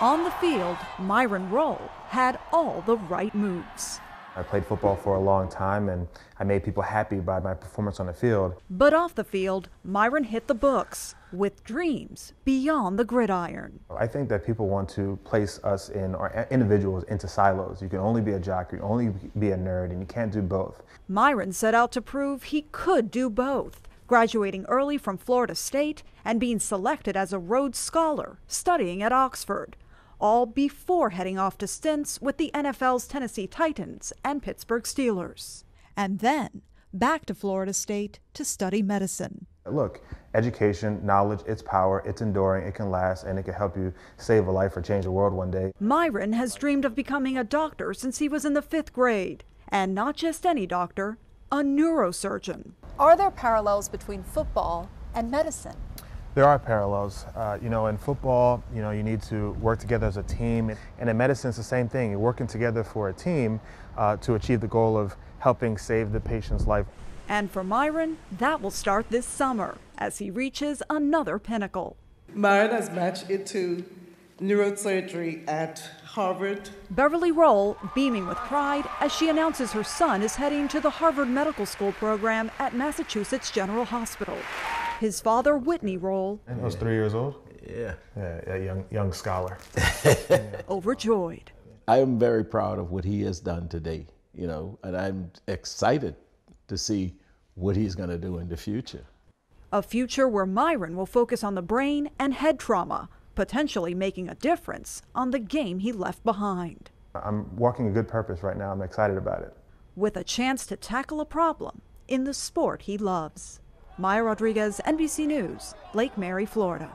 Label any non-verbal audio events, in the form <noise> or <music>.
On the field, Myron Roll had all the right moves. I played football for a long time and I made people happy by my performance on the field. But off the field, Myron hit the books with dreams beyond the gridiron. I think that people want to place us in our individuals into silos. You can only be a jock, you can only be a nerd, and you can't do both. Myron set out to prove he could do both. Graduating early from Florida State and being selected as a Rhodes Scholar, studying at Oxford all before heading off to stints with the NFL's Tennessee Titans and Pittsburgh Steelers. And then back to Florida State to study medicine. Look, education, knowledge, it's power, it's enduring, it can last, and it can help you save a life or change the world one day. Myron has dreamed of becoming a doctor since he was in the fifth grade, and not just any doctor, a neurosurgeon. Are there parallels between football and medicine? There are parallels. Uh, you know, in football, you know, you need to work together as a team. And in medicine, it's the same thing. You're working together for a team uh, to achieve the goal of helping save the patient's life. And for Myron, that will start this summer as he reaches another pinnacle. Myron has matched into neurosurgery at Harvard. Beverly Roll beaming with pride as she announces her son is heading to the Harvard Medical School program at Massachusetts General Hospital his father Whitney role. I was three years old. Yeah. Yeah, a young young scholar. <laughs> Overjoyed. I am very proud of what he has done today, you know, and I'm excited to see what he's going to do in the future. A future where Myron will focus on the brain and head trauma, potentially making a difference on the game he left behind. I'm walking a good purpose right now. I'm excited about it. With a chance to tackle a problem in the sport he loves. Maya Rodriguez, NBC News, Lake Mary, Florida.